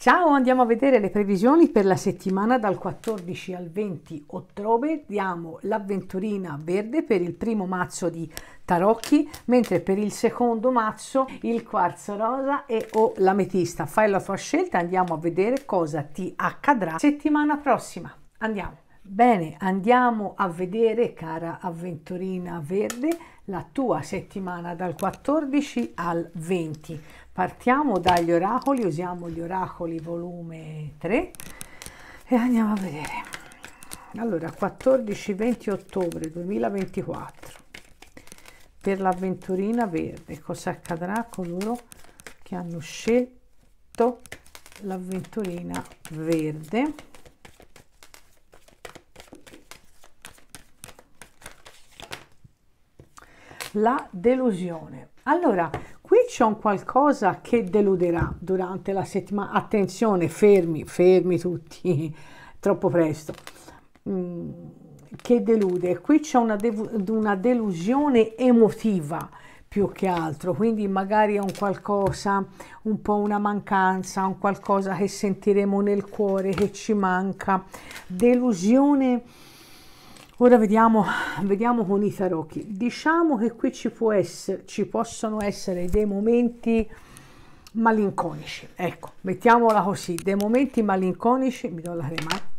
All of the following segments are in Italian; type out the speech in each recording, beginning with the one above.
Ciao, andiamo a vedere le previsioni per la settimana dal 14 al 20 ottobre. Diamo l'avventurina verde per il primo mazzo di tarocchi, mentre per il secondo mazzo il quarzo rosa e o l'ametista. Fai la tua scelta, andiamo a vedere cosa ti accadrà settimana prossima. Andiamo. Bene, andiamo a vedere, cara avventurina verde, la tua settimana dal 14 al 20. Partiamo dagli oracoli, usiamo gli oracoli volume 3 e andiamo a vedere. Allora, 14-20 ottobre 2024, per l'avventurina verde, cosa accadrà a coloro che hanno scelto l'avventurina verde? La delusione. Allora, c'è un qualcosa che deluderà durante la settimana. Attenzione, fermi, fermi tutti, troppo presto. Mm, che delude. Qui c'è una, una delusione emotiva più che altro, quindi magari è un qualcosa, un po' una mancanza, un qualcosa che sentiremo nel cuore, che ci manca, delusione emotiva. Ora vediamo, vediamo con i tarocchi. Diciamo che qui ci, può essere, ci possono essere dei momenti malinconici. Ecco, mettiamola così, dei momenti malinconici, mi do la remata eh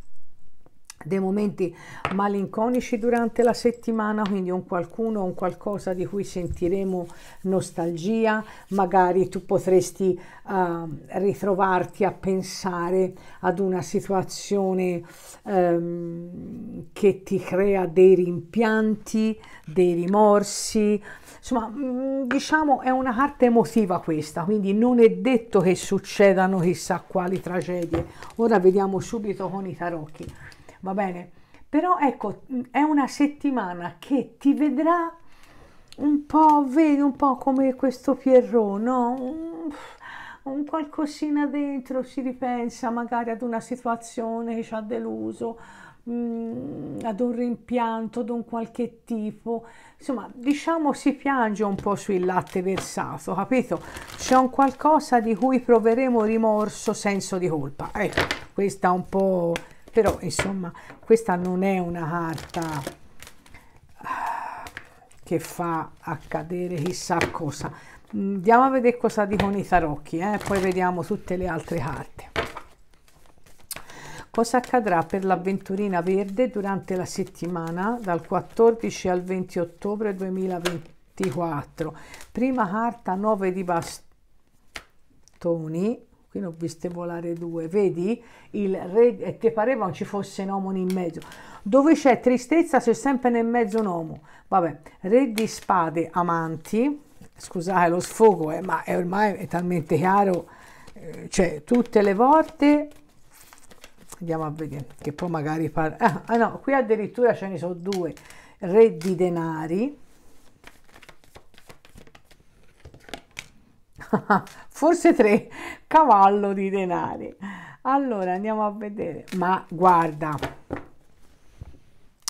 dei momenti malinconici durante la settimana, quindi un qualcuno, un qualcosa di cui sentiremo nostalgia, magari tu potresti uh, ritrovarti a pensare ad una situazione um, che ti crea dei rimpianti, dei rimorsi, insomma mm, diciamo è una carta emotiva questa, quindi non è detto che succedano chissà quali tragedie. Ora vediamo subito con i tarocchi va bene? Però ecco, mm, è una settimana che ti vedrà un po', vedi un po' come questo Pierrot, no? Un, qualcosina dentro, si ripensa magari ad una situazione che ci ha deluso, mm, ad un rimpianto di un qualche tipo, insomma diciamo si piange un po' sul latte versato, capito? C'è un qualcosa di cui proveremo rimorso, senso di colpa, ecco, questa un po' però insomma questa non è una carta ah, che fa accadere chissà cosa mm, andiamo a vedere cosa dicono i tarocchi eh? poi vediamo tutte le altre carte cosa accadrà per l'avventurina verde durante la settimana dal 14 al 20 ottobre 2024 prima carta 9 di bastoni qui ne ho viste volare due, vedi? Il re, che eh, pareva non ci fosse un uomo in mezzo. Dove c'è tristezza c'è sempre nel mezzo un uomo. Vabbè, re di spade, amanti, scusate lo sfogo, eh, ma è ormai è talmente chiaro, eh, cioè tutte le volte, andiamo a vedere, che poi magari parla, ah, ah no, qui addirittura ce ne sono due, re di denari, forse tre, cavallo di denari allora andiamo a vedere ma guarda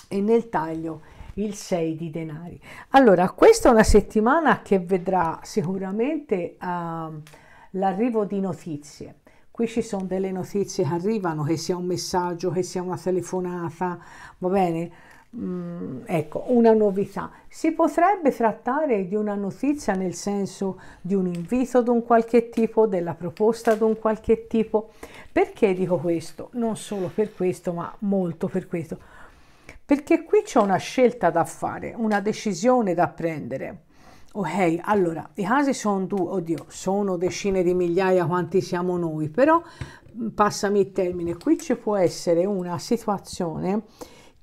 e nel taglio il 6 di denari allora questa è una settimana che vedrà sicuramente uh, l'arrivo di notizie qui ci sono delle notizie che arrivano che sia un messaggio che sia una telefonata va bene Mm, ecco, una novità. Si potrebbe trattare di una notizia nel senso di un invito di un qualche tipo, della proposta di un qualche tipo. Perché dico questo? Non solo per questo, ma molto per questo. Perché qui c'è una scelta da fare, una decisione da prendere. Ok, allora, i casi sono due, oddio, sono decine di migliaia quanti siamo noi, però mm, passami il termine, qui ci può essere una situazione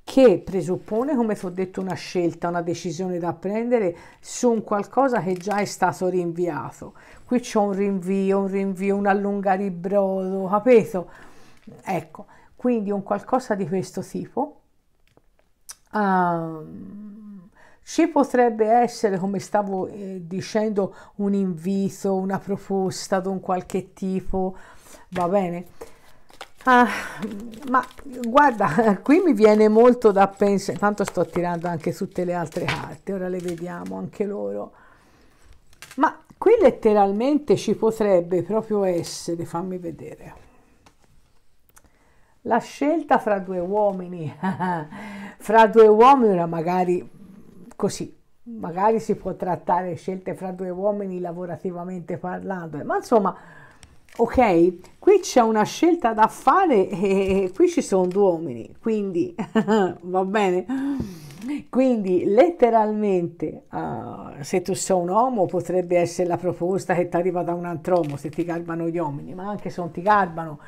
che presuppone, come ho detto, una scelta, una decisione da prendere su un qualcosa che già è stato rinviato. Qui c'è un rinvio, un rinvio, un allungare il brodo, capito? Ecco, quindi un qualcosa di questo tipo. Um, ci potrebbe essere, come stavo eh, dicendo, un invito, una proposta di un qualche tipo, va bene? Ah, ma guarda, qui mi viene molto da pensare, Intanto sto tirando anche tutte le altre carte, ora le vediamo anche loro. Ma qui letteralmente ci potrebbe proprio essere, fammi vedere la scelta fra due uomini, fra due uomini ora magari così, magari si può trattare scelte fra due uomini lavorativamente parlando, eh, ma insomma ok qui c'è una scelta da fare e qui ci sono due uomini quindi va bene quindi letteralmente uh, se tu sei un uomo potrebbe essere la proposta che ti arriva da un altro uomo se ti garbano gli uomini ma anche se non ti garbano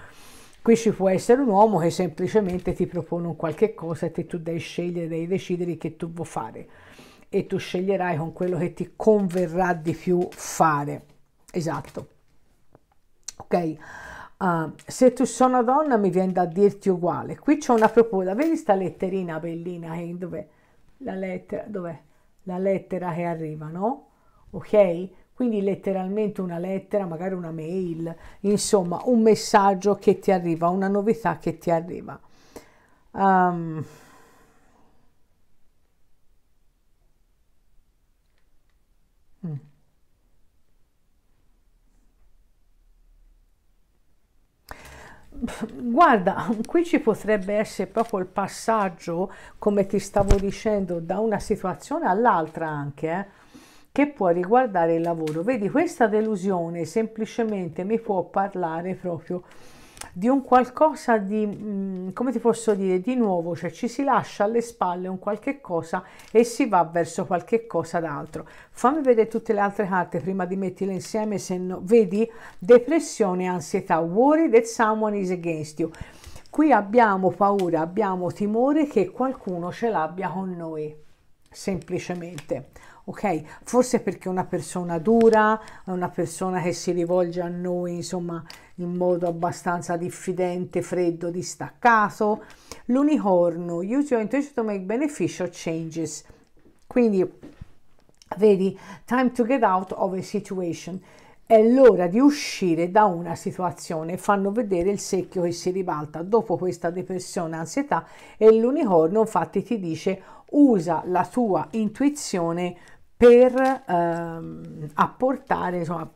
qui ci può essere un uomo che semplicemente ti propone un qualche cosa e tu devi scegliere devi decidere che tu vuoi fare e tu sceglierai con quello che ti converrà di più fare esatto ok? Uh, se tu sono donna mi viene da dirti uguale. Qui c'è una proposta, vedi questa letterina bellina che eh, dov'è? La lettera, dov'è? La lettera che arriva, no? Ok? Quindi letteralmente una lettera, magari una mail, insomma un messaggio che ti arriva, una novità che ti arriva. Um, mm. guarda qui ci potrebbe essere proprio il passaggio come ti stavo dicendo da una situazione all'altra anche eh, che può riguardare il lavoro vedi questa delusione semplicemente mi può parlare proprio di un qualcosa di, mm, come ti posso dire, di nuovo, cioè ci si lascia alle spalle un qualche cosa e si va verso qualche cosa d'altro. Fammi vedere tutte le altre carte prima di metterle insieme, se no, vedi, depressione, ansietà, worry that someone is against you. Qui abbiamo paura, abbiamo timore che qualcuno ce l'abbia con noi, semplicemente ok? Forse perché una persona dura, una persona che si rivolge a noi, insomma, in modo abbastanza diffidente, freddo, distaccato. L'unicorno, use your intuition to make beneficial changes. Quindi, vedi, time to get out of a situation. È l'ora di uscire da una situazione. Fanno vedere il secchio che si ribalta dopo questa depressione, ansietà e l'unicorno infatti ti dice usa la tua intuizione per ehm, apportare insomma,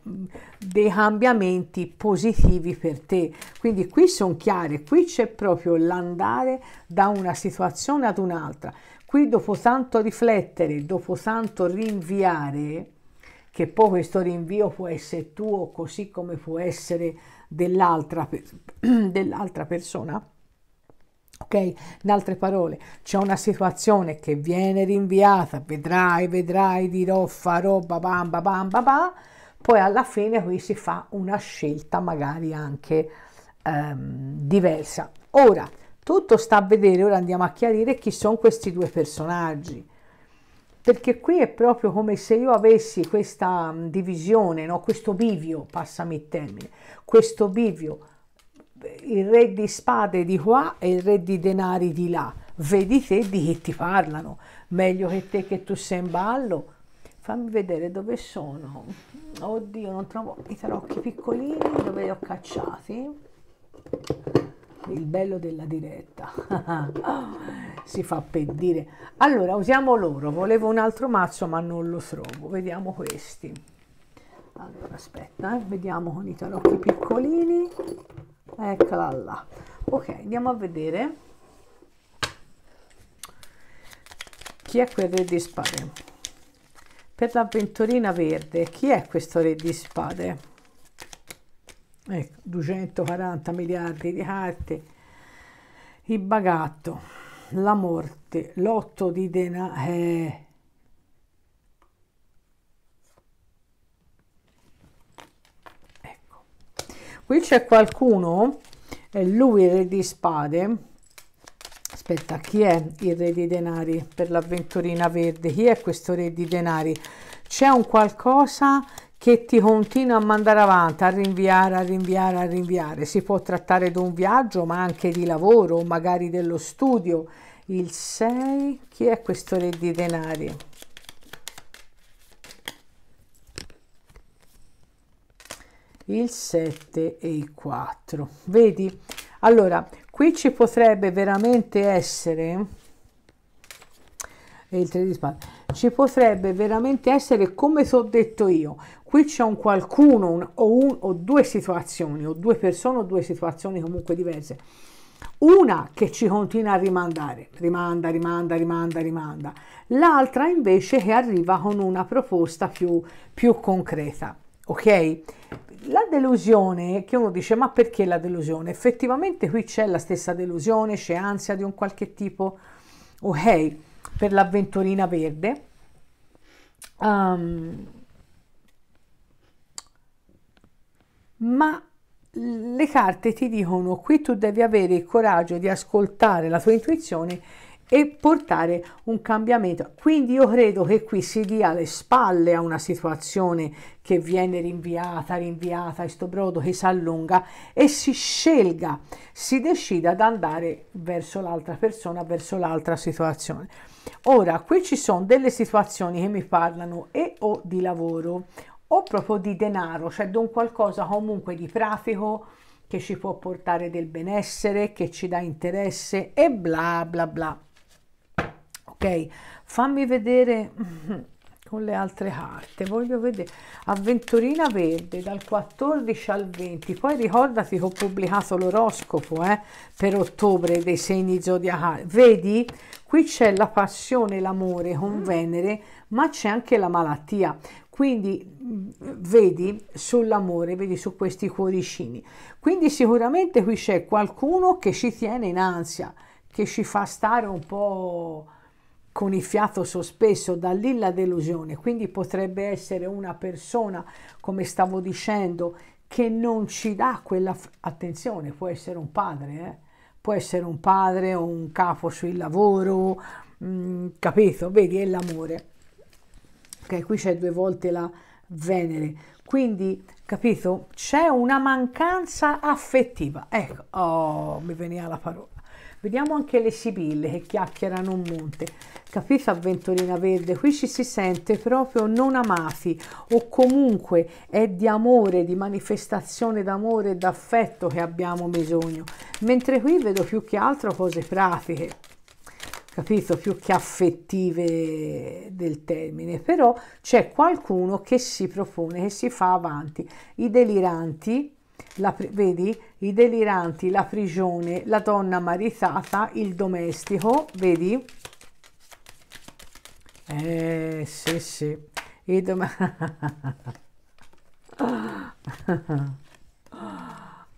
dei cambiamenti positivi per te. Quindi qui sono chiare, qui c'è proprio l'andare da una situazione ad un'altra. Qui dopo tanto riflettere, dopo tanto rinviare, che poi questo rinvio può essere tuo così come può essere dell'altra, dell'altra persona, Ok? In altre parole, c'è una situazione che viene rinviata, vedrai, vedrai, dirò, farò, babam, babam, babam, poi alla fine qui si fa una scelta magari anche ehm, diversa. Ora, tutto sta a vedere, ora andiamo a chiarire chi sono questi due personaggi, perché qui è proprio come se io avessi questa divisione, no? questo bivio, passami il termine, questo bivio il re di spade di qua e il re di denari di là, vedi te di che ti parlano, meglio che te che tu sei in ballo, fammi vedere dove sono, oddio non trovo i tarocchi piccolini dove li ho cacciati, il bello della diretta, si fa per dire, allora usiamo loro, volevo un altro mazzo ma non lo trovo, vediamo questi. Allora, aspetta, eh. vediamo con i tarocchi piccolini eccola là ok andiamo a vedere chi è quel re di spade per l'avventurina verde chi è questo re di spade eh, ecco 240 miliardi di carte il bagatto la morte l'otto di denaro eh, qui c'è qualcuno e lui il re di spade aspetta chi è il re di denari per l'avventurina verde chi è questo re di denari c'è un qualcosa che ti continua a mandare avanti, a rinviare, a rinviare, a rinviare. Si può trattare di un viaggio, ma anche di lavoro, magari dello studio. Il 6, chi è questo re di denari? il 7 e il 4 vedi allora qui ci potrebbe veramente essere il 3 di spade ci potrebbe veramente essere come ti ho detto io qui c'è un qualcuno un, o, un, o due situazioni o due persone o due situazioni comunque diverse una che ci continua a rimandare, rimanda, rimanda, rimanda, rimanda, l'altra invece che arriva con una proposta più, più concreta ok? La delusione, che uno dice, ma perché la delusione? Effettivamente qui c'è la stessa delusione, c'è ansia di un qualche tipo, ok, per l'avventurina verde. Um, ma le carte ti dicono qui tu devi avere il coraggio di ascoltare la tua intuizione e portare un cambiamento. Quindi io credo che qui si dia le spalle a una situazione che viene rinviata, rinviata, questo brodo che si allunga e si scelga, si decida ad andare verso l'altra persona, verso l'altra situazione. Ora, qui ci sono delle situazioni che mi parlano e o di lavoro o proprio di denaro, cioè di un qualcosa comunque di pratico, che ci può portare del benessere, che ci dà interesse e bla bla bla ok fammi vedere con le altre carte voglio vedere avventurina verde dal 14 al 20 poi ricordati che ho pubblicato l'oroscopo eh, per ottobre dei segni zodiacali vedi qui c'è la passione l'amore con mm. venere ma c'è anche la malattia quindi mm, vedi sull'amore, vedi su questi cuoricini. Quindi sicuramente qui c'è qualcuno che ci tiene in ansia, che ci fa stare un po' con il fiato sospeso, da lì la delusione, quindi potrebbe essere una persona, come stavo dicendo, che non ci dà quella... attenzione, può essere un padre, eh? può essere un padre o un capo sul lavoro, mh, mm, capito? Vedi, è l'amore. Ok, qui c'è due volte la Venere, quindi, capito, c'è una mancanza affettiva. Ecco, oh, mi veniva la parola Vediamo anche le sibille che chiacchierano un monte. Capito avventurina Verde? Qui ci si sente proprio non amati o comunque è di amore, di manifestazione d'amore e d'affetto che abbiamo bisogno. Mentre qui vedo più che altro cose pratiche, capito? Più che affettive del termine. Però c'è qualcuno che si propone, che si fa avanti. I deliranti, la, vedi? i deliranti, la prigione, la donna maritata, il domestico, vedi? Eh, sì, sì. Il dom-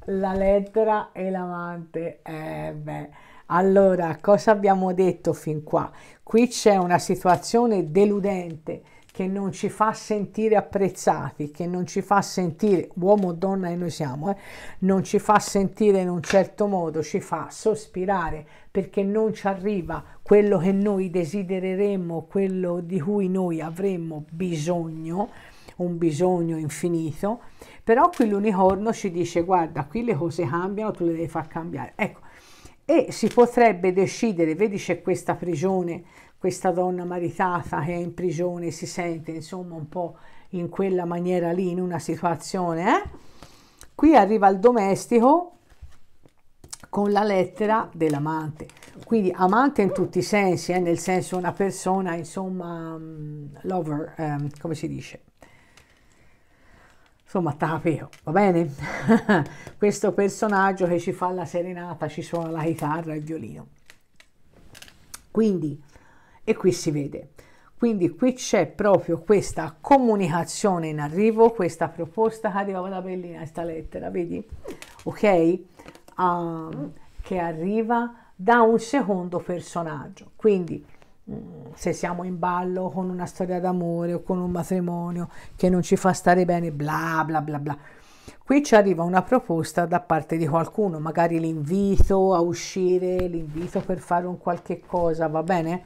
la lettera e l'amante. Eh, beh. Allora, cosa abbiamo detto fin qua? Qui c'è una situazione deludente che non ci fa sentire apprezzati, che non ci fa sentire, uomo o donna che noi siamo, eh, non ci fa sentire in un certo modo, ci fa sospirare perché non ci arriva quello che noi desidereremmo, quello di cui noi avremmo bisogno, un bisogno infinito, però qui l'unicorno ci dice guarda qui le cose cambiano, tu le devi far cambiare. Ecco, e si potrebbe decidere, vedi c'è questa prigione, questa donna maritata che è in prigione si sente insomma un po' in quella maniera lì, in una situazione. Eh? Qui arriva il domestico con la lettera dell'amante. Quindi amante in tutti i sensi, eh? nel senso una persona, insomma, um, lover, um, come si dice? Insomma, tapeo, va bene? Questo personaggio che ci fa la serenata, ci suona la chitarra e il violino. Quindi e qui si vede. Quindi qui c'è proprio questa comunicazione in arrivo, questa proposta che arrivava da Berlino, questa lettera, vedi? Ok? Um, che arriva da un secondo personaggio. Quindi mm, se siamo in ballo con una storia d'amore o con un matrimonio che non ci fa stare bene, bla bla bla bla. Qui ci arriva una proposta da parte di qualcuno, magari l'invito a uscire, l'invito per fare un qualche cosa, va bene?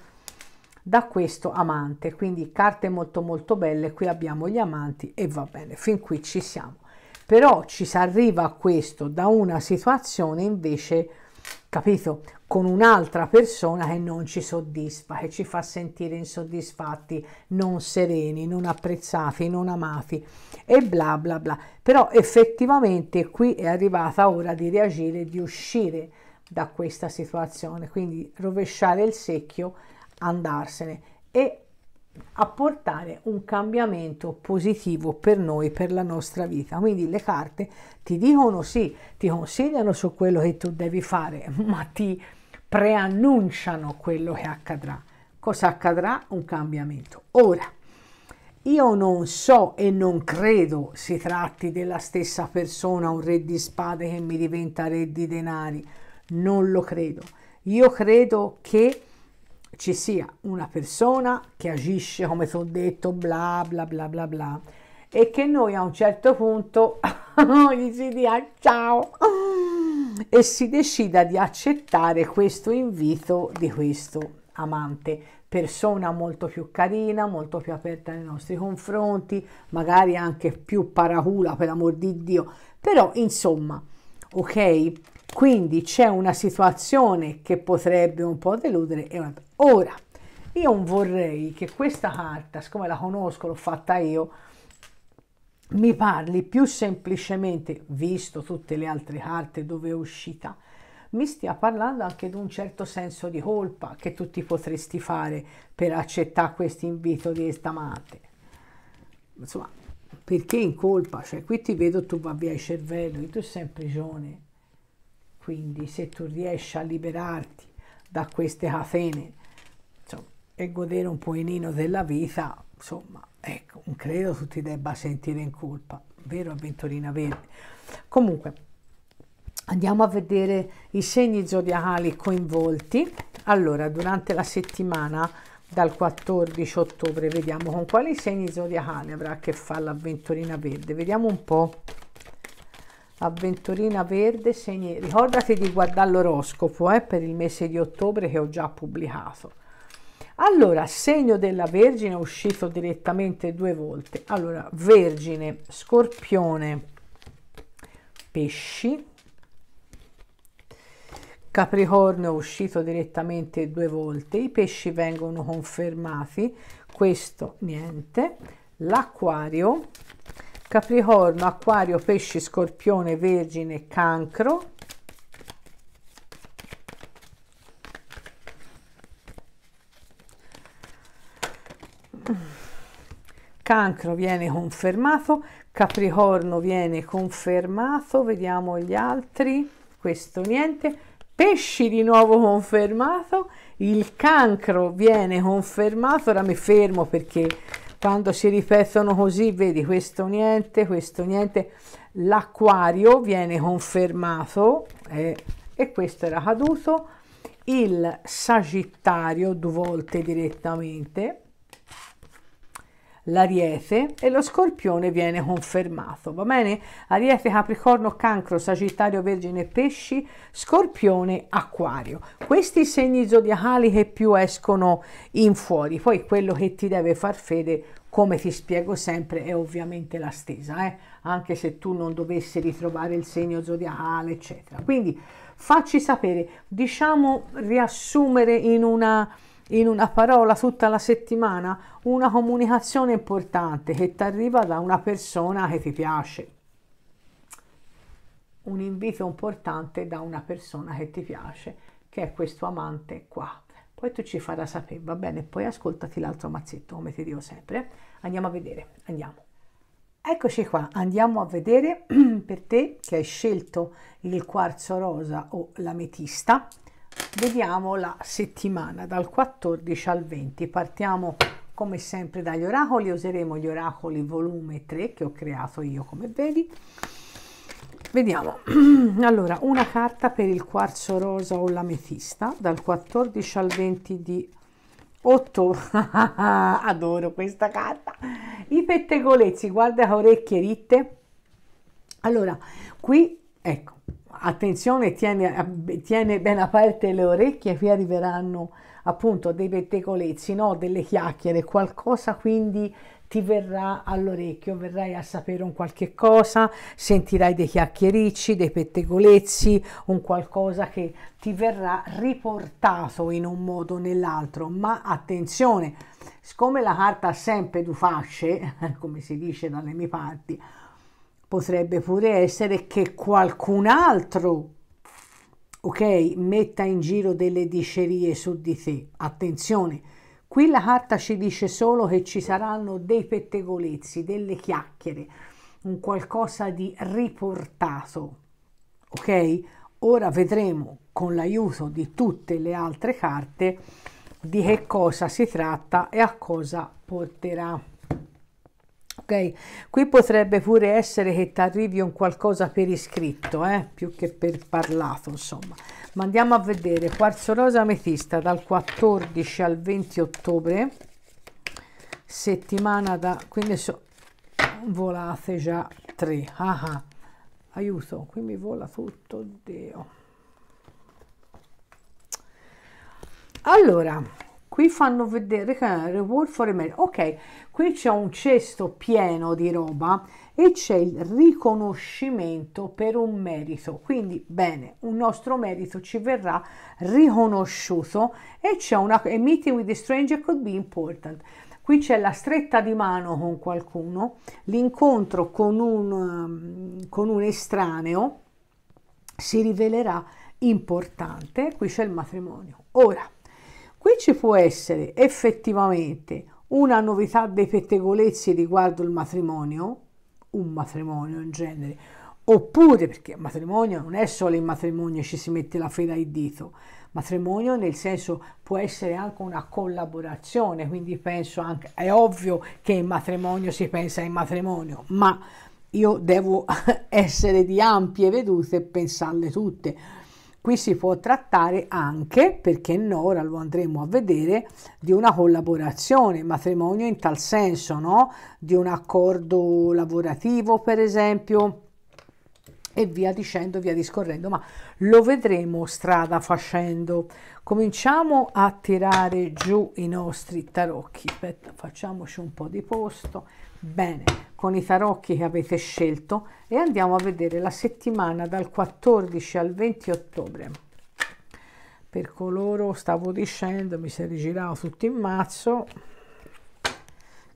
da questo amante quindi carte molto molto belle qui abbiamo gli amanti e va bene fin qui ci siamo però ci si arriva a questo da una situazione invece capito con un'altra persona che non ci soddisfa che ci fa sentire insoddisfatti non sereni non apprezzati non amati e bla bla bla però effettivamente qui è arrivata ora di reagire di uscire da questa situazione quindi rovesciare il secchio andarsene e apportare un cambiamento positivo per noi, per la nostra vita. Quindi le carte ti dicono sì, ti consigliano su quello che tu devi fare, ma ti preannunciano quello che accadrà. Cosa accadrà? Un cambiamento. Ora, io non so e non credo si tratti della stessa persona, un re di spade che mi diventa re di denari, non lo credo. Io credo che ci sia una persona che agisce come ti ho detto bla bla bla bla bla e che noi a un certo punto gli si dia ciao e si decida di accettare questo invito di questo amante, persona molto più carina, molto più aperta nei nostri confronti, magari anche più paracula per amor di Dio, però insomma, ok? Quindi c'è una situazione che potrebbe un po' deludere. Ora, io vorrei che questa carta, siccome la conosco, l'ho fatta io, mi parli più semplicemente, visto tutte le altre carte dove è uscita, mi stia parlando anche di un certo senso di colpa che tu ti potresti fare per accettare questo invito di estamante. Insomma, perché in colpa? Cioè, qui ti vedo, tu va via il cervello, tu sei in prigione quindi se tu riesci a liberarti da queste catene insomma, e godere un po' pochino della vita, insomma, ecco, non credo tu ti debba sentire in colpa, vero avventurina verde? Comunque, andiamo a vedere i segni zodiacali coinvolti. Allora, durante la settimana dal 14 ottobre, vediamo con quali segni zodiacali avrà a che fare l'avventurina verde, vediamo un po' avventurina verde segni ricordati di guardare l'oroscopo eh, per il mese di ottobre che ho già pubblicato allora segno della vergine uscito direttamente due volte allora vergine scorpione pesci Capricorno uscito direttamente due volte, i pesci vengono confermati, questo niente, l'acquario Capricorno, Acquario, Pesci, Scorpione, Vergine, Cancro. Cancro viene confermato, Capricorno viene confermato, vediamo gli altri, questo niente, Pesci di nuovo confermato, il Cancro viene confermato, ora mi fermo perché quando si ripetono così vedi questo niente questo niente l'acquario viene confermato eh, e questo era caduto il sagittario due volte direttamente l'ariete e lo scorpione viene confermato, va bene? Ariete, Capricorno, Cancro, Sagittario, Vergine, Pesci, Scorpione, Acquario. Questi segni zodiacali che più escono in fuori, poi quello che ti deve far fede come ti spiego sempre è ovviamente la stesa, eh? anche se tu non dovessi ritrovare il segno zodiacale, eccetera. Quindi facci sapere, diciamo riassumere in una in una parola tutta la settimana una comunicazione importante che ti arriva da una persona che ti piace. Un invito importante da una persona che ti piace, che è questo amante qua. Poi tu ci farai sapere, va bene? Poi ascoltati l'altro mazzetto, come ti dico sempre. Andiamo a vedere, andiamo. Eccoci qua, andiamo a vedere per te che hai scelto il quarzo rosa o l'ametista vediamo la settimana dal 14 al 20 partiamo come sempre dagli oracoli useremo gli oracoli volume 3 che ho creato io come vedi vediamo allora una carta per il quarzo rosa o l'ametista dal 14 al 20 di ottobre adoro questa carta i pettegolezzi guarda orecchie ritte allora qui ecco attenzione, tiene, tiene, ben aperte le orecchie, qui arriveranno appunto dei pettegolezzi, no? delle chiacchiere, qualcosa quindi ti verrà all'orecchio, verrai a sapere un qualche cosa, sentirai dei chiacchiericci, dei pettegolezzi, un qualcosa che ti verrà riportato in un modo o nell'altro, ma attenzione, siccome la carta ha sempre due fasce, come si dice dalle mie parti, potrebbe pure essere che qualcun altro ok metta in giro delle dicerie su di te attenzione qui la carta ci dice solo che ci saranno dei pettegolezzi delle chiacchiere un qualcosa di riportato ok ora vedremo con l'aiuto di tutte le altre carte di che cosa si tratta e a cosa porterà ok? Qui potrebbe pure essere che ti arrivi un qualcosa per iscritto, eh? più che per parlato, insomma. Ma andiamo a vedere, quarzo rosa ametista dal 14 al 20 ottobre, settimana da... quindi so, volate già tre, ah, ah. aiuto, qui mi vola tutto, oddio. Allora, qui fanno vedere reward for email ok qui c'è un cesto pieno di roba e c'è il riconoscimento per un merito quindi bene un nostro merito ci verrà riconosciuto e c'è una a meeting with a stranger could be important qui c'è la stretta di mano con qualcuno l'incontro con un ehm, con un estraneo si rivelerà importante qui c'è il matrimonio ora qui ci può essere effettivamente una novità dei pettegolezzi riguardo il matrimonio, un matrimonio in genere, oppure perché matrimonio non è solo il matrimonio ci si mette la fede al dito, matrimonio nel senso può essere anche una collaborazione, quindi penso anche, è ovvio che in matrimonio si pensa in matrimonio, ma io devo essere di ampie vedute e pensarle tutte Qui si può trattare anche, perché no, ora lo andremo a vedere, di una collaborazione, matrimonio in tal senso, no? di un accordo lavorativo per esempio e via dicendo, via discorrendo, ma lo vedremo strada facendo. Cominciamo a tirare giù i nostri tarocchi, aspetta facciamoci un po' di posto, bene, con i tarocchi che avete scelto e andiamo a vedere la settimana dal 14 al 20 ottobre per coloro stavo dicendo mi si è rigirato tutto in mazzo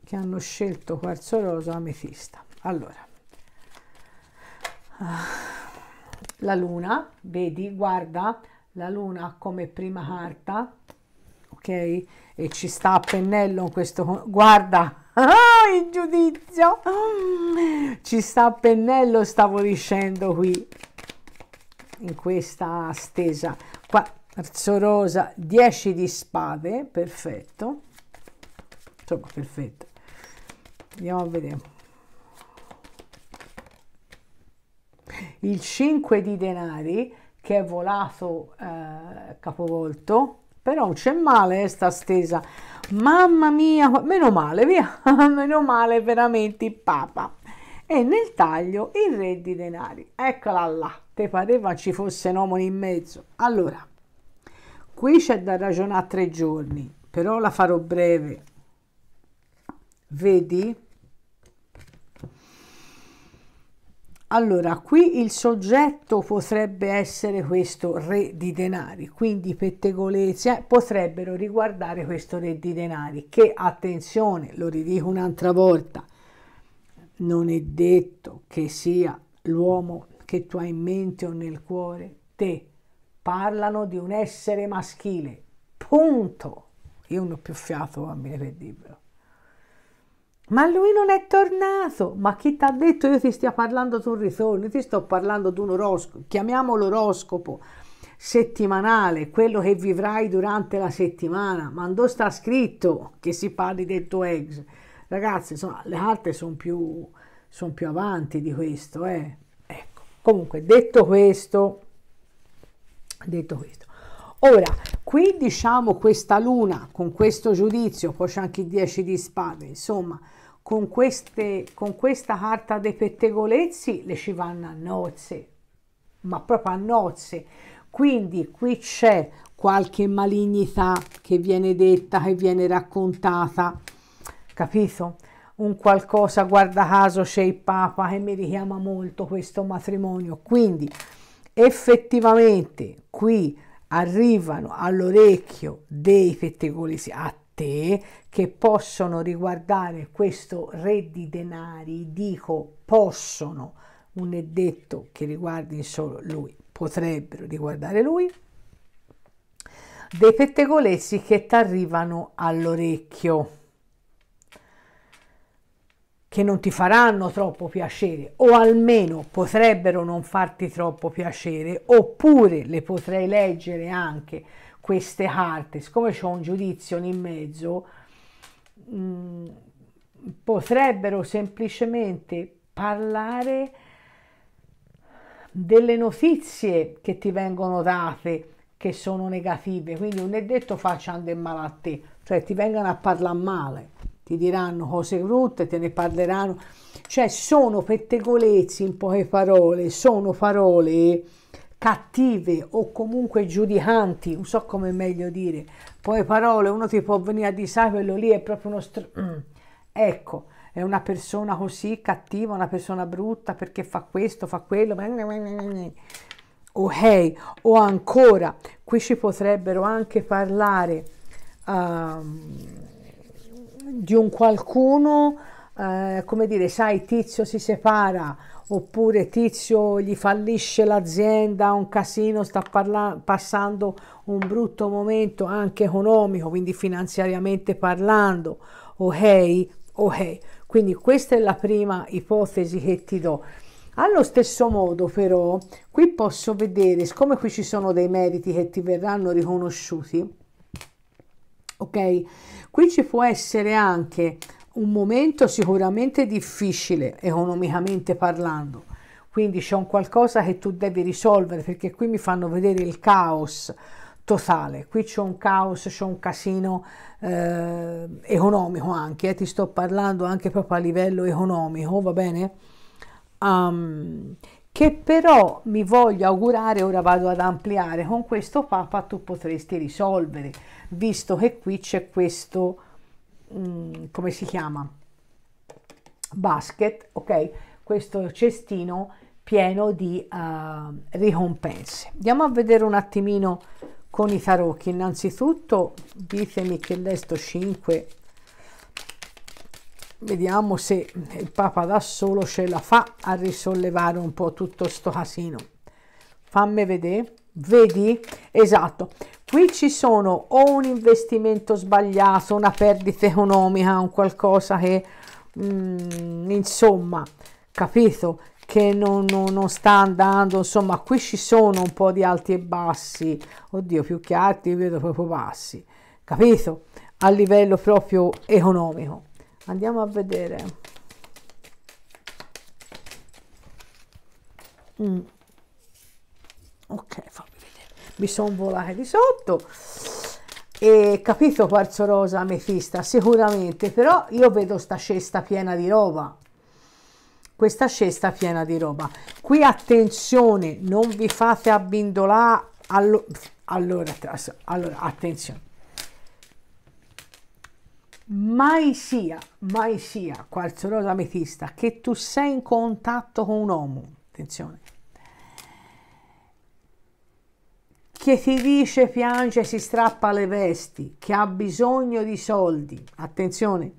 che hanno scelto quarzo rosa ametista allora ah, la luna vedi guarda la luna come prima carta ok e ci sta a pennello in questo guarda Ah, il giudizio mm. ci sta a pennello stavo dicendo qui in questa stesa qua terzo rosa 10 di spade perfetto insomma perfetto andiamo a vedere il 5 di denari che è volato eh, capovolto però non c'è male eh, sta stesa Mamma mia, meno male, via, meno male veramente papa. E nel taglio il re di denari. Eccola là, te pareva ci fosse nomoni in mezzo. Allora, qui c'è da ragionare tre giorni, però la farò breve. Vedi? Allora, qui il soggetto potrebbe essere questo re di denari, quindi i pettegolezzi eh, potrebbero riguardare questo re di denari, che attenzione, lo ridico un'altra volta, non è detto che sia l'uomo che tu hai in mente o nel cuore, te, parlano di un essere maschile, punto. Io non ho più fiato, bambini, per dirvelo. Ma lui non è tornato. Ma chi ti ha detto io ti stia parlando di un ritorno? Io ti sto parlando di un oroscopo. Chiamiamolo oroscopo settimanale, quello che vivrai durante la settimana. Ma dove sta scritto che si parli del tuo ex? Ragazzi, insomma, le carte sono più, son più avanti di questo. Eh. Ecco. Comunque, detto questo, detto questo, Ora, qui diciamo questa luna con questo giudizio, poi c'è anche il 10 di spade, insomma, con, queste, con questa carta dei pettegolezzi le ci vanno a nozze, ma proprio a nozze. Quindi qui c'è qualche malignità che viene detta, che viene raccontata, capito? Un qualcosa, guarda caso c'è il Papa che mi richiama molto questo matrimonio. Quindi effettivamente qui arrivano all'orecchio dei pettegolesi a te che possono riguardare questo re di denari, dico possono, un è detto che riguardi solo lui, potrebbero riguardare lui, dei pettegolesi che ti arrivano all'orecchio che non ti faranno troppo piacere o almeno potrebbero non farti troppo piacere oppure le potrei leggere anche queste carte siccome c'è un giudizio in mezzo mm, potrebbero semplicemente parlare delle notizie che ti vengono date che sono negative quindi non è detto facciano del male a te cioè ti vengano a parlare male ti diranno cose brutte, te ne parleranno, cioè sono pettegolezzi in poche parole, sono parole cattive o comunque giudicanti, non so come è meglio dire, poi parole uno ti può venire a dire sai quello lì è proprio uno str- mm. ecco, è una persona così cattiva, una persona brutta perché fa questo, fa quello, ok, o ancora qui ci potrebbero anche parlare um, di un qualcuno, eh, come dire, sai, tizio si separa oppure tizio gli fallisce l'azienda, un casino, sta parla- passando un brutto momento anche economico, quindi finanziariamente parlando, ok, ok. Quindi questa è la prima ipotesi che ti do. Allo stesso modo però, qui posso vedere, siccome qui ci sono dei meriti che ti verranno riconosciuti, ok? Qui ci può essere anche un momento sicuramente difficile economicamente parlando, quindi c'è un qualcosa che tu devi risolvere perché qui mi fanno vedere il caos totale, qui c'è un caos, c'è un casino eh, economico anche, eh, ti sto parlando anche proprio a livello economico, va bene? Um, che però mi voglio augurare, ora vado ad ampliare, con questo Papa tu potresti risolvere, visto che qui c'è questo, um, come si chiama, basket, ok? Questo cestino pieno di uh, ricompense. Andiamo a vedere un attimino con i tarocchi. Innanzitutto ditemi che l'esto 5 vediamo se il Papa da solo ce la fa a risollevare un po' tutto sto casino. Fammi vedere, vedi? Esatto, qui ci sono o un investimento sbagliato, una perdita economica, un qualcosa che, mh, mm, insomma, capito? che non, non, non, sta andando, insomma, qui ci sono un po' di alti e bassi, oddio, più che alti, io vedo proprio bassi, capito? A livello proprio economico andiamo a vedere mm. ok fammi vedere mi sono volata di sotto e capito quarzo rosa ametista sicuramente però io vedo sta cesta piena di roba questa cesta piena di roba qui attenzione non vi fate abbindolare allo allora, allora attenzione mai sia, mai sia, quarzo rosa ametista, che tu sei in contatto con un uomo, attenzione, che ti dice piange si strappa le vesti, che ha bisogno di soldi, attenzione,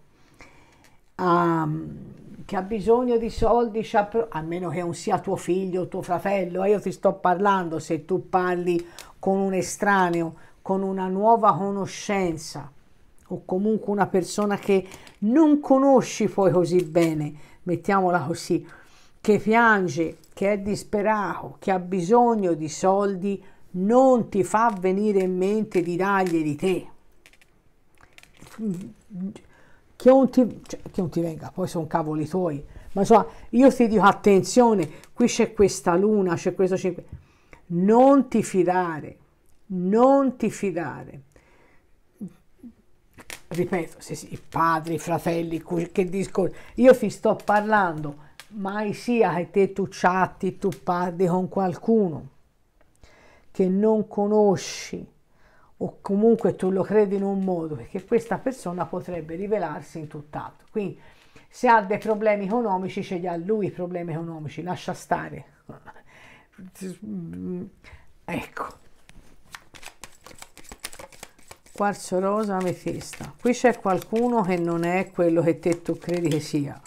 um, che ha bisogno di soldi, a meno che non sia tuo figlio o tuo fratello, eh, io ti sto parlando se tu parli con un estraneo, con una nuova conoscenza, o comunque una persona che non conosci poi così bene, mettiamola così, che piange, che è disperato, che ha bisogno di soldi, non ti fa venire in mente di dargli di te. Che non ti, cioè, che non ti venga, poi sono cavoli tuoi. Ma insomma, io ti dico attenzione, qui c'è questa luna, c'è questo 5. Non ti fidare, non ti fidare ripeto, se sì, padri, fratelli, che discorso, io ti sto parlando, mai sia che te tu chatti, tu parli con qualcuno che non conosci o comunque tu lo credi in un modo, perché questa persona potrebbe rivelarsi in tutt'altro. Quindi se ha dei problemi economici, ce li ha lui i problemi economici, lascia stare. Ecco quarzo rosa ametista qui c'è qualcuno che non è quello che te tu credi che sia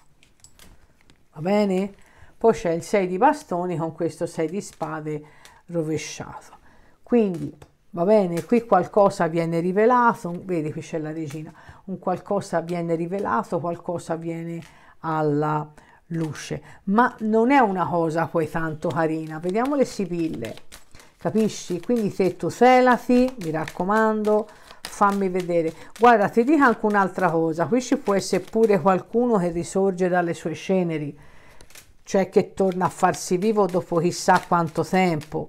va bene? poi c'è il 6 di bastoni con questo 6 di spade rovesciato quindi va bene qui qualcosa viene rivelato vedi qui c'è la regina un qualcosa viene rivelato qualcosa viene alla luce ma non è una cosa poi tanto carina vediamo le sibille capisci quindi te selati mi raccomando fammi vedere guarda ti dico anche un'altra cosa qui ci può essere pure qualcuno che risorge dalle sue ceneri cioè che torna a farsi vivo dopo chissà quanto tempo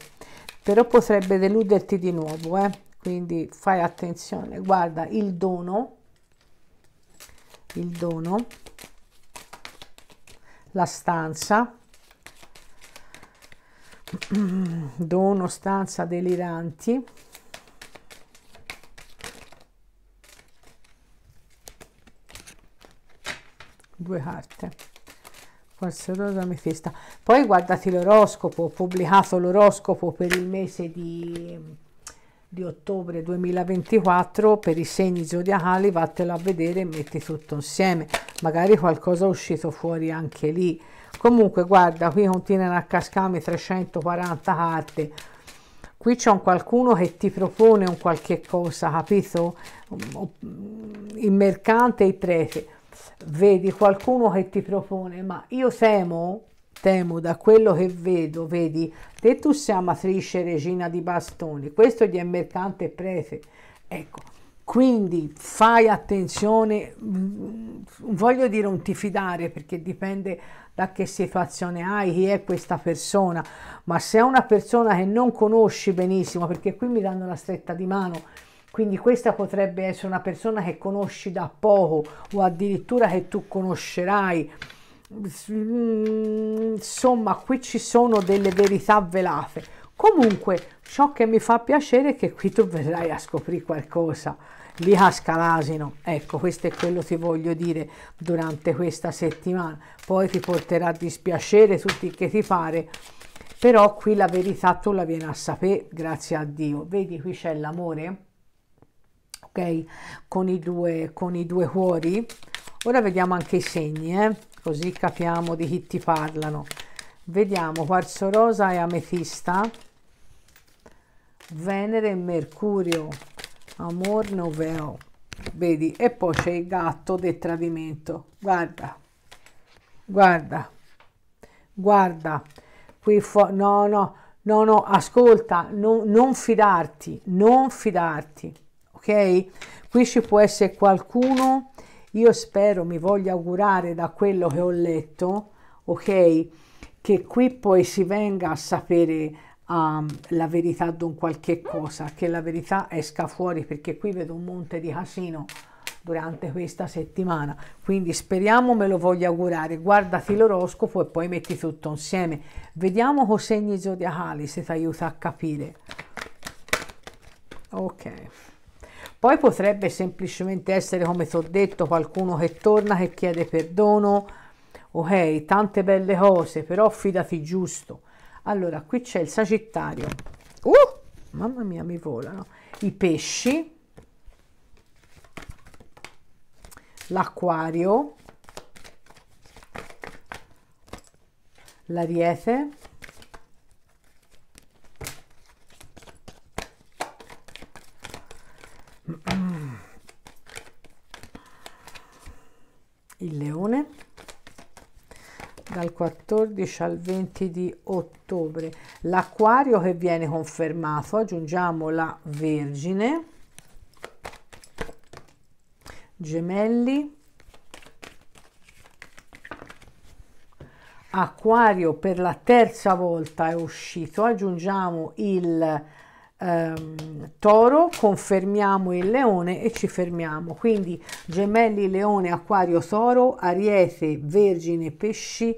però potrebbe deluderti di nuovo eh? quindi fai attenzione guarda il dono il dono la stanza dono stanza deliranti due carte forse rosa mi festa poi guardate l'oroscopo ho pubblicato l'oroscopo per il mese di, di ottobre 2024 per i segni zodiacali vattelo a vedere e metti tutto insieme magari qualcosa è uscito fuori anche lì comunque guarda qui continuano a cascarmi 340 carte qui c'è un qualcuno che ti propone un qualche cosa capito il mercante e i preti vedi qualcuno che ti propone, ma io temo, temo da quello che vedo, vedi, te tu sei amatrice regina di bastoni, questo gli è mercante e prete, ecco, quindi fai attenzione, mm, voglio dire non ti fidare perché dipende da che situazione hai, chi è questa persona, ma se è una persona che non conosci benissimo, perché qui mi danno la stretta di mano, quindi questa potrebbe essere una persona che conosci da poco o addirittura che tu conoscerai. Mm, insomma, qui ci sono delle verità velate. Comunque, ciò che mi fa piacere è che qui tu verrai a scoprire qualcosa. Lì casca l'asino. Ecco, questo è quello che ti voglio dire durante questa settimana. Poi ti porterà a dispiacere tutti il che ti pare però qui la verità tu la vieni a sapere grazie a Dio vedi qui c'è l'amore con i due con i due cuori ora vediamo anche i segni eh? così capiamo di chi ti parlano vediamo quarzo rosa e ametista venere e mercurio amor noveo vedi e poi c'è il gatto del tradimento guarda guarda guarda qui no no no no ascolta no, non fidarti non fidarti Qui ci può essere qualcuno, io spero, mi voglio augurare da quello che ho letto, ok? Che qui poi si venga a sapere um, la verità di un qualche cosa, che la verità esca fuori, perché qui vedo un monte di casino durante questa settimana. Quindi speriamo me lo voglio augurare. Guardati l'oroscopo e poi metti tutto insieme. Vediamo con segni zodiacali se ti aiuta a capire. Ok. Poi potrebbe semplicemente essere, come ti ho detto, qualcuno che torna, che chiede perdono, ok, tante belle cose, però fidati giusto. Allora, qui c'è il Sagittario. Uh, mamma mia, mi volano. I pesci. L'acquario. L'ariete. il leone dal 14 al 20 di ottobre l'acquario che viene confermato aggiungiamo la vergine gemelli acquario per la terza volta è uscito aggiungiamo il ehm, toro, confermiamo il leone e ci fermiamo. Quindi gemelli, leone, acquario, toro, ariete, vergine, pesci,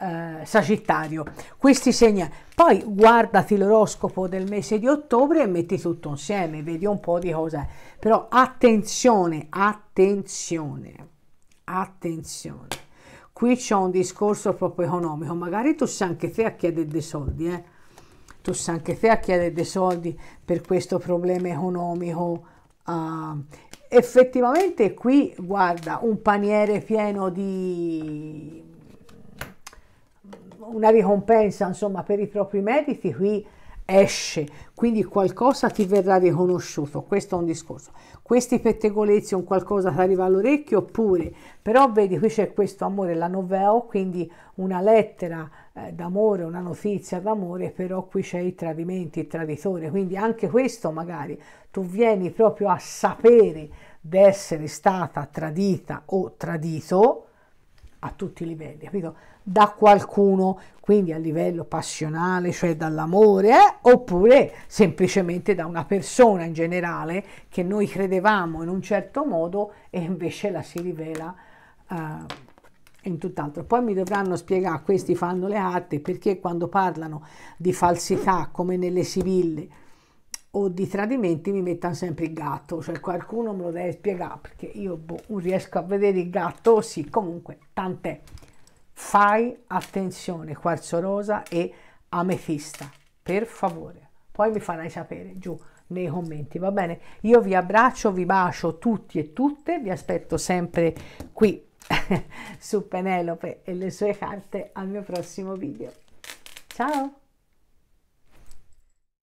eh, sagittario. Questi segni. Poi guardati l'oroscopo del mese di ottobre e metti tutto insieme, vedi un po' di cosa è. Però attenzione, attenzione, attenzione. Qui c'è un discorso proprio economico, magari tu sei anche te a chiedere dei soldi, eh tu sai anche te a chiedere dei soldi per questo problema economico. Uh, effettivamente qui, guarda, un paniere pieno di una ricompensa, insomma, per i propri meriti, qui esce, quindi qualcosa ti verrà riconosciuto, questo è un discorso. Questi pettegolezzi, un qualcosa che arriva all'orecchio oppure, però vedi qui c'è questo amore, la novella, quindi una lettera eh, d'amore, una notizia d'amore, però qui c'è i tradimenti, il traditore, quindi anche questo magari tu vieni proprio a sapere di essere stata tradita o tradito a tutti i livelli, capito? da qualcuno, quindi a livello passionale, cioè dall'amore, eh? oppure semplicemente da una persona in generale che noi credevamo in un certo modo e invece la si rivela uh, in tutt'altro. Poi mi dovranno spiegare, questi fanno le arti, perché quando parlano di falsità come nelle Sibille o di tradimenti mi mettono sempre il gatto, cioè qualcuno me lo deve spiegare perché io boh, riesco a vedere il gatto, sì, comunque tant'è. Fai attenzione, quarzo rosa e ametista, per favore. Poi mi farai sapere giù nei commenti, va bene? Io vi abbraccio, vi bacio tutti e tutte, vi aspetto sempre qui su Penelope e le sue carte al mio prossimo video. Ciao!